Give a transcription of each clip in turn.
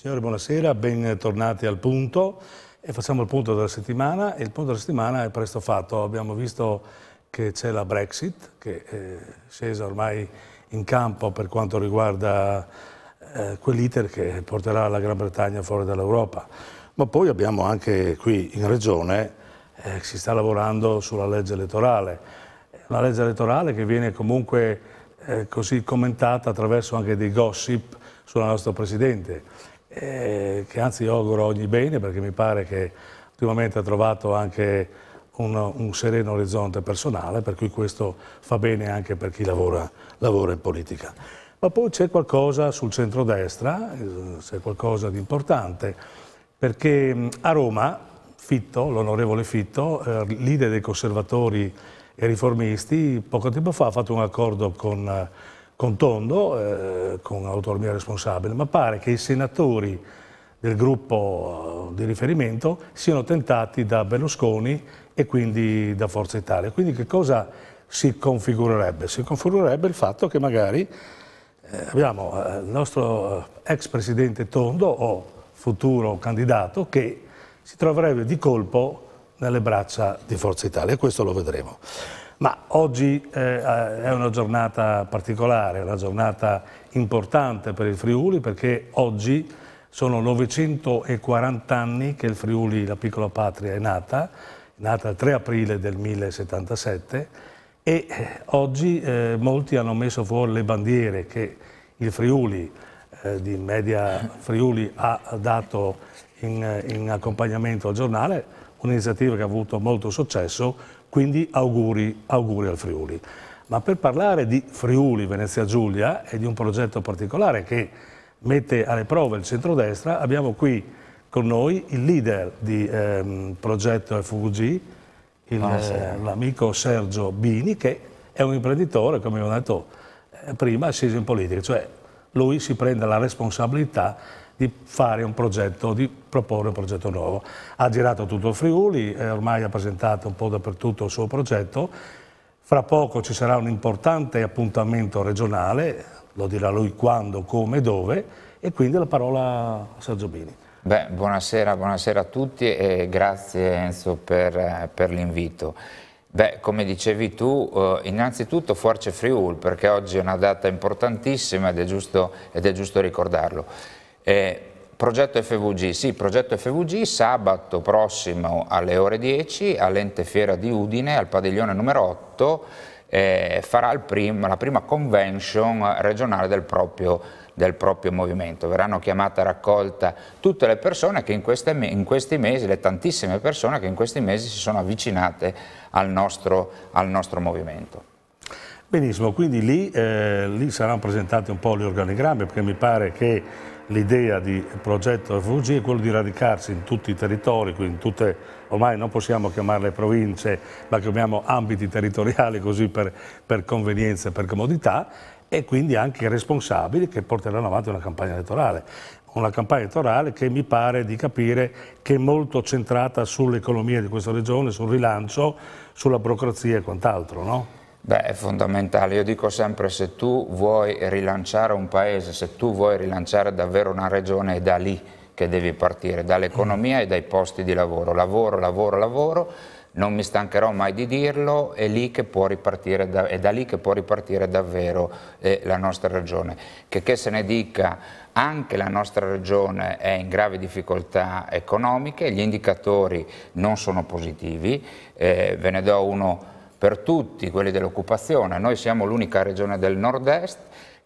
signori, buonasera, bentornati al punto. E facciamo il punto della settimana e il punto della settimana è presto fatto. Abbiamo visto che c'è la Brexit, che eh, è scesa ormai in campo per quanto riguarda eh, quell'iter che porterà la Gran Bretagna fuori dall'Europa. Ma poi abbiamo anche qui in Regione, eh, si sta lavorando sulla legge elettorale. Una legge elettorale che viene comunque eh, così commentata attraverso anche dei gossip sulla nostra Presidente eh, che anzi auguro ogni bene perché mi pare che ultimamente ha trovato anche un, un, sereno orizzonte personale, per cui questo fa bene anche per chi lavora, lavora in politica. Ma poi c'è qualcosa sul centrodestra, eh, c'è qualcosa di importante, perché a Roma Fitto, l'onorevole Fitto, eh, leader dei conservatori e riformisti, poco tempo fa ha fatto un accordo con eh, con tondo, eh, con autonomia responsabile, ma pare che i senatori del gruppo eh, di riferimento siano tentati da Berlusconi e quindi da Forza Italia. Quindi che cosa si configurerebbe? Si configurerebbe il fatto che magari eh, abbiamo eh, il nostro eh, ex presidente Tondo o futuro candidato che si troverebbe di colpo nelle braccia di Forza Italia questo lo vedremo. Ma oggi eh, è una giornata particolare, una giornata importante per il Friuli perché oggi sono 940 anni che il Friuli, la piccola patria, è nata, è nata il 3 aprile del 1077 e eh, oggi eh, molti hanno messo fuori le bandiere che il Friuli, eh, di media Friuli, ha dato in, in accompagnamento al giornale, un'iniziativa che ha avuto molto successo quindi auguri, auguri al Friuli. Ma per parlare di Friuli Venezia Giulia e di un progetto particolare che mette alle prove il centrodestra, abbiamo qui con noi il leader di ehm, progetto FUG, ah, eh, l'amico Sergio Bini, che è un imprenditore, come ho detto eh, prima, sceso in politica, cioè lui si prende la responsabilità di fare un progetto, di proporre un progetto nuovo. Ha girato tutto il Friuli, eh, ormai ha presentato un po' dappertutto il suo progetto. Fra poco ci sarà un importante appuntamento regionale, lo dirà lui quando, come, e dove, e quindi la parola a Sergio Bini. Beh, buonasera, buonasera, a tutti e grazie Enzo per, per l'invito. Beh, come dicevi tu, eh, innanzitutto Force Friul, perché oggi è una data importantissima ed è giusto, ed è giusto ricordarlo. Eh, progetto FVG, sì, progetto FVG sabato prossimo alle ore 10 all'ente fiera di Udine al padiglione numero 8 eh, farà prim la prima convention regionale del proprio, del proprio, movimento. Verranno chiamate a raccolta tutte le persone che in, queste, in, questi mesi, le tantissime persone che in questi mesi si sono avvicinate al nostro, al nostro movimento. Benissimo, quindi lì, eh, lì saranno presentati un po' gli organigrammi perché mi pare che l'idea di progetto FUG è quello di radicarsi in tutti i territori, quindi in tutte, ormai non possiamo chiamarle province, ma chiamiamo ambiti territoriali così per, per convenienza e per comodità e quindi anche i responsabili che porteranno avanti una campagna elettorale una campagna elettorale che mi pare di capire che è molto centrata sull'economia di questa regione, sul rilancio, sulla burocrazia e quant'altro. No? Beh, è fondamentale. Io dico sempre, se tu vuoi rilanciare un paese, se tu vuoi rilanciare davvero una regione, è da lì che devi partire, dall'economia e dai posti di lavoro. Lavoro, lavoro, lavoro, non mi stancherò mai di dirlo, è, da, è da lì che può ripartire davvero eh, la nostra regione. Che, che se ne dica, anche la nostra regione è in grave difficoltà economiche, gli indicatori non sono positivi, eh, ve ne do uno per tutti quelli dell'occupazione. Noi siamo l'unica regione del nord-est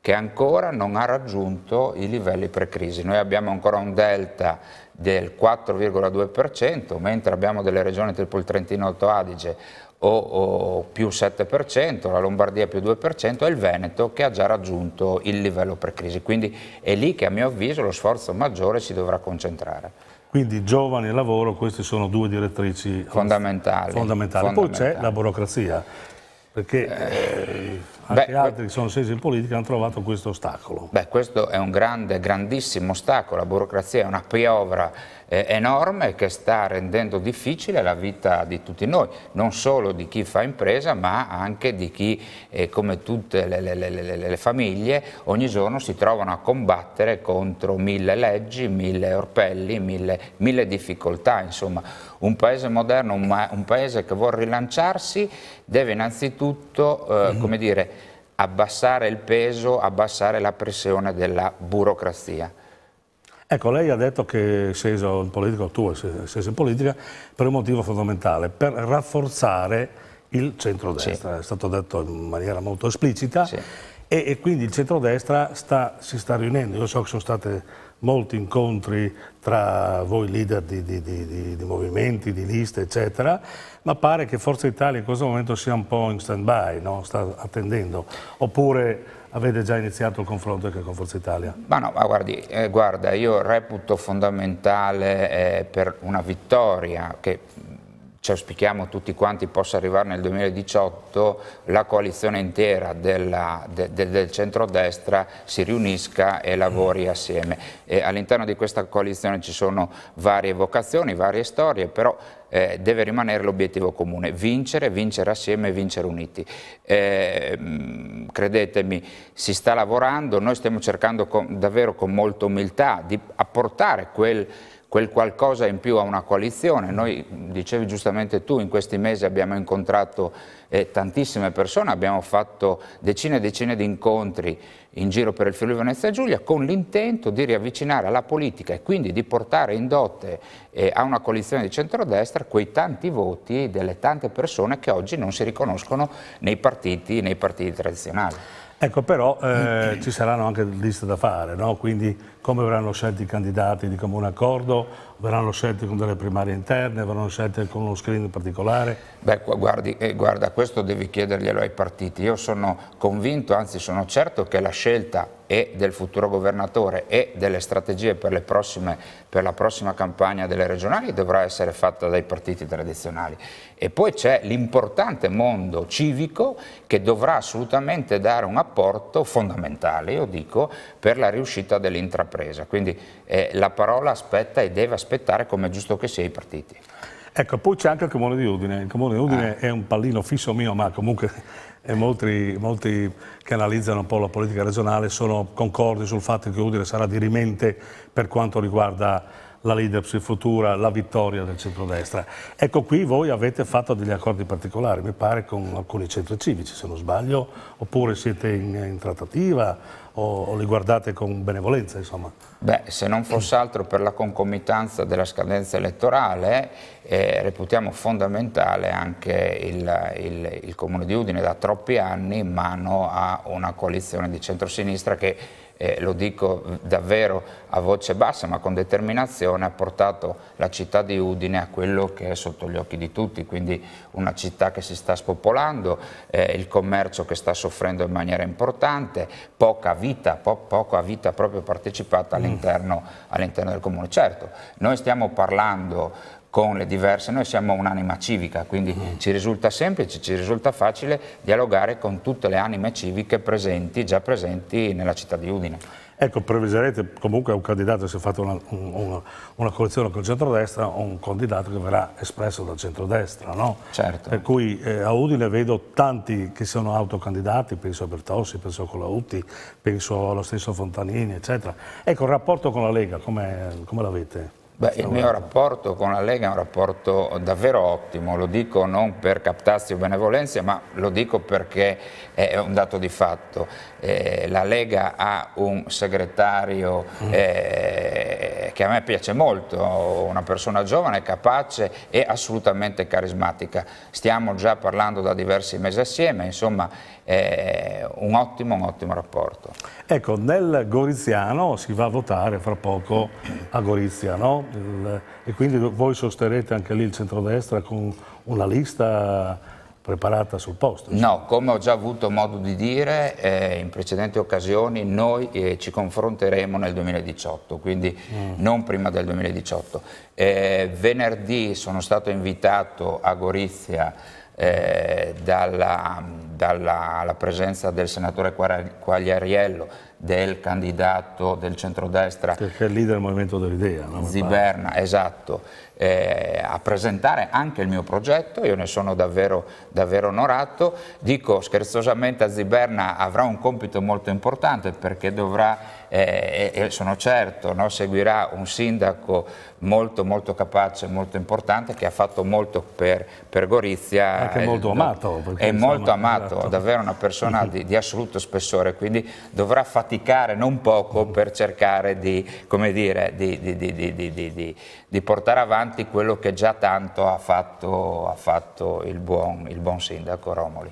che ancora non ha raggiunto i livelli pre-crisi. Noi abbiamo ancora un delta del 4,2%, mentre abbiamo delle regioni tipo il Trentino Alto Adige o, o, più 7%, la Lombardia più 2% e il Veneto che ha già raggiunto il livello pre-crisi. Quindi è lì che a mio avviso lo sforzo maggiore si dovrà concentrare. Quindi giovani e lavoro, queste sono due direttrici fondamentali. fondamentali. fondamentali. Poi c'è la burocrazia, perché eh, eh anche altri che sono scesi in politica hanno trovato questo ostacolo. Beh, questo è un grande, grandissimo ostacolo, la burocrazia è una piovra eh, enorme che sta rendendo difficile la vita di tutti noi, non solo di chi fa impresa ma anche di chi, eh, come tutte le, le, le, le, famiglie, ogni giorno si trovano a combattere contro mille leggi, mille orpelli, mille, mille difficoltà, insomma un paese moderno, un, un paese che vuole rilanciarsi, deve innanzitutto, eh, mhm. come dire, abbassare il peso, abbassare la pressione della burocrazia. Ecco, lei ha detto che sei in politica, tu sei in politica, per un motivo fondamentale, per rafforzare il centrodestra, sì. è stato detto in maniera molto esplicita, sì. e, e, quindi il centrodestra sta, si sta riunendo, io so che sono state molti incontri tra voi leader di, di, di, di, movimenti, di liste, eccetera, ma pare che Forza Italia in questo momento sia un po' in stand-by, no? sta attendendo, oppure avete già iniziato il confronto anche con Forza Italia? Ma no, ma guardi, eh, guarda, io reputo fondamentale eh, per una vittoria che ci auspichiamo tutti quanti possa arrivare nel 2018, la coalizione intera della, de, de, del centrodestra si riunisca e lavori assieme. all'interno di questa coalizione ci sono varie vocazioni, varie storie, però eh, deve rimanere l'obiettivo comune, vincere, vincere assieme e vincere uniti. Eh, mm, credetemi, si sta lavorando, noi stiamo cercando con, davvero con molta umiltà di apportare quel quel qualcosa in più a una coalizione. Noi, dicevi giustamente tu, in questi mesi abbiamo incontrato eh, tantissime persone, abbiamo fatto decine e decine di incontri in giro per il Friuli Venezia Giulia con l'intento di riavvicinare alla politica e quindi di portare in dote eh, a una coalizione di centrodestra quei tanti voti delle tante persone che oggi non si riconoscono nei partiti, nei partiti tradizionali. Ecco, però eh, ci saranno anche liste da fare, no? quindi come verranno scelti i candidati di comune accordo, verranno scelti con delle primarie interne, verranno scelti con uno screening particolare? Beh, guardi, eh, guarda, questo devi chiederglielo ai partiti. Io sono convinto, anzi sono certo che la scelta e del futuro governatore e delle strategie per, prossime, per, la prossima campagna delle regionali dovrà essere fatta dai partiti tradizionali. E poi c'è l'importante mondo civico che dovrà assolutamente dare un apporto fondamentale, io dico, per la riuscita dell'intrapresa presa, quindi eh, la parola aspetta e deve aspettare come è giusto che sia i partiti. Ecco, poi c'è anche il Comune di Udine, il Comune di Udine ah. è un pallino fisso mio, ma comunque molti, molti, che analizzano un po' la politica regionale sono concordi sul fatto che Udine sarà dirimente per quanto riguarda la leadership futura, la vittoria del centrodestra. Ecco qui voi avete fatto degli accordi particolari, mi pare con alcuni centri civici se non sbaglio, oppure siete in, in trattativa o, o, li guardate con benevolenza insomma. Beh, se non fosse altro per la concomitanza della scadenza elettorale eh, reputiamo fondamentale anche il, il, il Comune di Udine da troppi anni in mano a una coalizione di centrosinistra che eh, lo dico davvero a voce bassa ma con determinazione, ha portato la città di Udine a quello che è sotto gli occhi di tutti, quindi una città che si sta spopolando, eh, il commercio che sta soffrendo in maniera importante, poca vita, po poca vita proprio partecipata mm. all'interno all del comune. Certo, noi stiamo parlando con le diverse, noi siamo un'anima civica, quindi mm. ci risulta semplice, ci risulta facile dialogare con tutte le anime civiche presenti, già presenti nella città di Udine. Ecco, previserete comunque un candidato, se è fatta una, una, una, coalizione con il centrodestra, un candidato che verrà espresso dal centrodestra, no? Certo. Per cui eh, a Udine vedo tanti che sono autocandidati, penso a Bertossi, penso a Colautti, penso allo stesso Fontanini, eccetera. Ecco, il rapporto con la Lega, come, come l'avete? Beh, il mio rapporto con la Lega è un rapporto davvero ottimo, lo dico non per captarsi o benevolenza, ma lo dico perché è un dato di fatto. Eh, la Lega ha un segretario mm. eh, che a me piace molto, una persona giovane, capace e assolutamente carismatica. Stiamo già parlando da diversi mesi assieme, insomma è un, ottimo, un ottimo rapporto. Ecco, nel Goriziano si va a votare fra poco a Gorizia, no? e quindi voi sosterrete anche lì il centrodestra con una lista preparata sul posto. Cioè. No, come ho già avuto modo di dire eh, in precedenti occasioni, noi eh, ci confronteremo nel 2018, quindi mm. non prima del 2018. Eh, venerdì sono stato invitato a Gorizia eh, dalla, dalla presenza del senatore Quagliariello, del candidato del centrodestra. Perché è il leader del Movimento dell'Idea. Ziberna, esatto eh, a presentare anche il mio progetto, io ne sono davvero, davvero onorato. Dico scherzosamente a Ziberna avrà un compito molto importante perché dovrà eh, eh, sono certo no, seguirà un sindaco molto molto capace, molto importante che ha fatto molto per, per Gorizia anche eh, molto amato esatto. è insomma, amato, esatto. davvero una persona di, di, assoluto spessore quindi dovrà faticare non poco per cercare di, dire, di, di portare avanti avanti quello che già tanto ha fatto, ha fatto il, buon, il buon sindaco Romoli.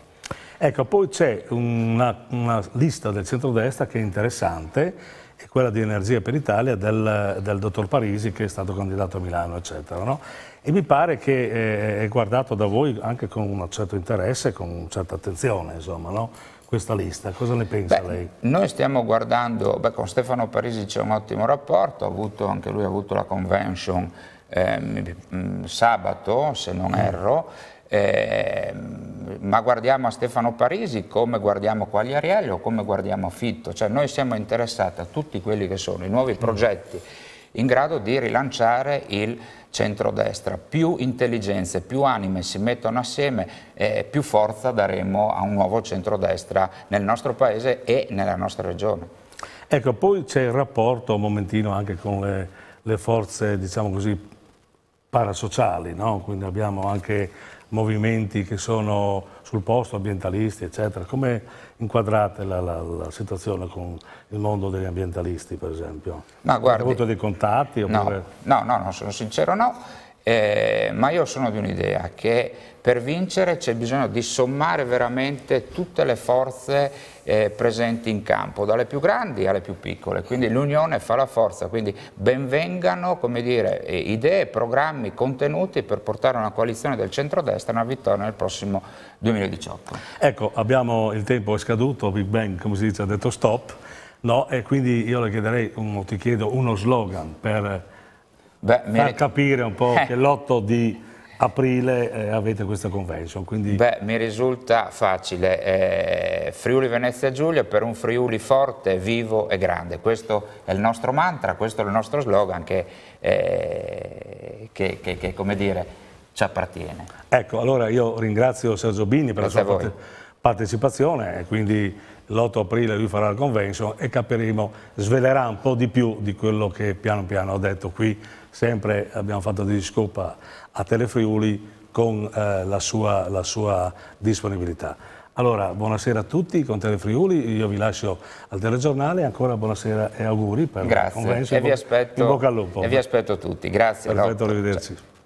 Ecco, poi c'è una, una, lista del centrodestra che è interessante, è quella di Energia per Italia del, del dottor Parisi che è stato candidato a Milano, eccetera. No? E mi pare che eh, è guardato da voi anche con un certo interesse, con una certa attenzione, insomma, no? questa lista. Cosa ne pensa beh, lei? Noi stiamo guardando, beh, con Stefano Parisi c'è un ottimo rapporto, avuto, anche lui ha avuto la convention eh, sabato, se non mm. erro, eh, ma guardiamo a Stefano Parisi come guardiamo Quagliarielli o come guardiamo a Fitto, cioè noi siamo interessati a tutti quelli che sono i nuovi mm. progetti in grado di rilanciare il centrodestra. Più intelligenze, più anime si mettono assieme e eh, più forza daremo a un nuovo centrodestra nel nostro paese e nella nostra regione. Ecco, poi c'è il rapporto un momentino anche con le, le forze, diciamo così, parasociali, no? quindi abbiamo anche movimenti che sono sul posto, ambientalisti, eccetera. Come inquadrate la, la, la situazione con il mondo degli ambientalisti, per esempio? Ma guardi, Avete avuto dei contatti? Oppure... No, no, no, no, sono sincero no. Eh, ma io sono di un'idea che per vincere c'è bisogno di sommare veramente tutte le forze eh, presenti in campo, dalle più grandi alle più piccole, quindi l'unione fa la forza, quindi benvengano dire, eh, idee, programmi, contenuti per portare una coalizione del centrodestra a una vittoria nel prossimo 2018. Ecco, abbiamo, il tempo è scaduto, Big Bang come si dice ha detto stop, no? e quindi io le chiederei, un, ti chiedo uno slogan per Beh, far capire un po' eh. che l'8 di aprile eh, avete questa convention. Quindi... Beh, mi risulta facile. Eh, Friuli Venezia Giulia per un Friuli forte, vivo e grande. Questo è il nostro mantra, questo è il nostro slogan che, eh, che, che, che come dire, ci appartiene. Ecco, allora io ringrazio Sergio Bini per Grazie la sua parte, partecipazione e quindi l'8 aprile lui farà la convention e capiremo, svelerà un po' di più di quello che piano piano ha detto qui sempre abbiamo fatto di scopa a Telefriuli con eh, la, sua, la sua disponibilità. Allora, buonasera a tutti con Telefriuli, io vi lascio al telegiornale, ancora buonasera e auguri per Grazie. la convenzione. E vi aspetto, E vi aspetto tutti, grazie. Perfetto, arrivederci. Ciao.